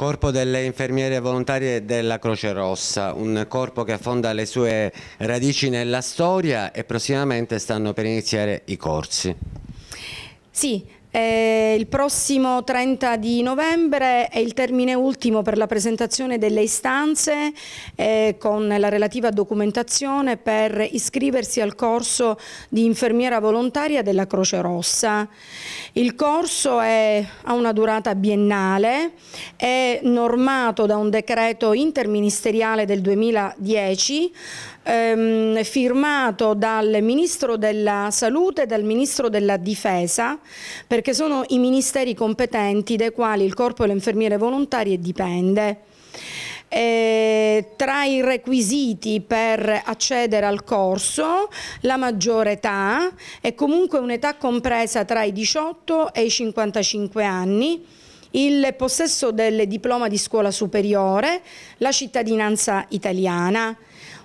Corpo delle infermiere volontarie della Croce Rossa, un corpo che affonda le sue radici nella storia e prossimamente stanno per iniziare i corsi. Sì, eh, il prossimo 30 di novembre è il termine ultimo per la presentazione delle istanze eh, con la relativa documentazione per iscriversi al corso di infermiera volontaria della Croce Rossa. Il corso è, ha una durata biennale, è normato da un decreto interministeriale del 2010 ehm, firmato dal Ministro della Salute e dal Ministro della Difesa per perché sono i ministeri competenti dai quali il corpo delle infermiere volontarie dipende. Eh, tra i requisiti per accedere al corso la maggiore età è comunque un'età compresa tra i 18 e i 55 anni il possesso del diploma di scuola superiore, la cittadinanza italiana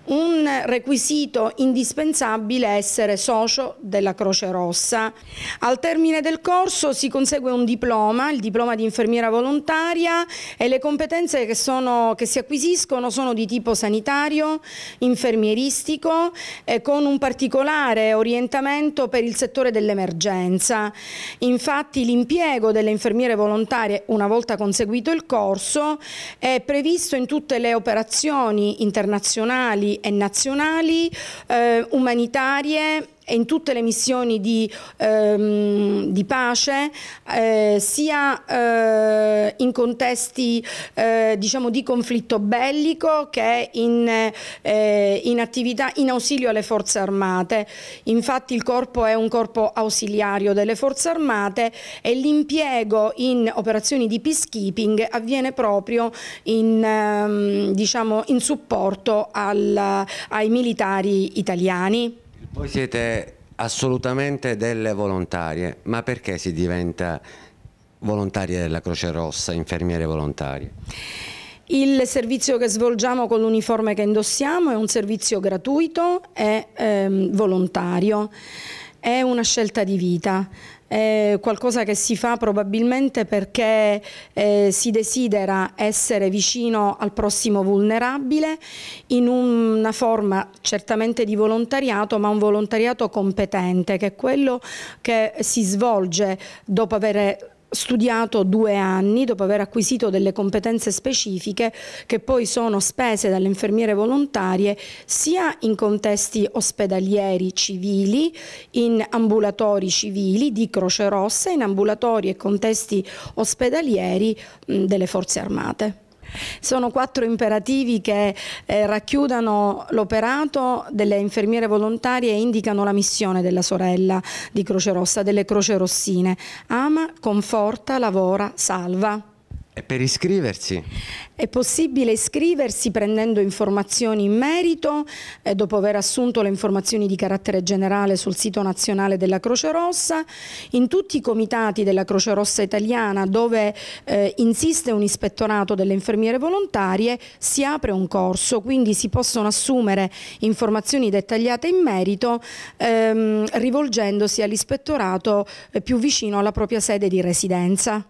un requisito indispensabile è essere socio della Croce Rossa. Al termine del corso si consegue un diploma, il diploma di infermiera volontaria e le competenze che, sono, che si acquisiscono sono di tipo sanitario, infermieristico eh, con un particolare orientamento per il settore dell'emergenza. Infatti l'impiego delle infermiere volontarie una volta conseguito il corso è previsto in tutte le operazioni internazionali e nazionali, eh, umanitarie e in tutte le missioni di, ehm, di pace, eh, sia eh, in contesti eh, diciamo di conflitto bellico che in, eh, in, attività in ausilio alle forze armate. Infatti il corpo è un corpo ausiliario delle forze armate e l'impiego in operazioni di peacekeeping avviene proprio in, ehm, diciamo, in supporto al, ai militari italiani. Voi siete assolutamente delle volontarie, ma perché si diventa volontarie della Croce Rossa, infermiere volontarie? Il servizio che svolgiamo con l'uniforme che indossiamo è un servizio gratuito e ehm, volontario, è una scelta di vita. È qualcosa che si fa probabilmente perché eh, si desidera essere vicino al prossimo vulnerabile in una forma certamente di volontariato, ma un volontariato competente, che è quello che si svolge dopo aver studiato due anni dopo aver acquisito delle competenze specifiche che poi sono spese dalle infermiere volontarie sia in contesti ospedalieri civili, in ambulatori civili di Croce Rossa, in ambulatori e contesti ospedalieri mh, delle forze armate. Sono quattro imperativi che eh, racchiudano l'operato delle infermiere volontarie e indicano la missione della sorella di Croce Rossa, delle Croce Rossine. Ama, conforta, lavora, salva. E per iscriversi? È possibile iscriversi prendendo informazioni in merito eh, dopo aver assunto le informazioni di carattere generale sul sito nazionale della Croce Rossa. In tutti i comitati della Croce Rossa italiana dove eh, insiste un ispettorato delle infermiere volontarie si apre un corso, quindi si possono assumere informazioni dettagliate in merito ehm, rivolgendosi all'ispettorato eh, più vicino alla propria sede di residenza.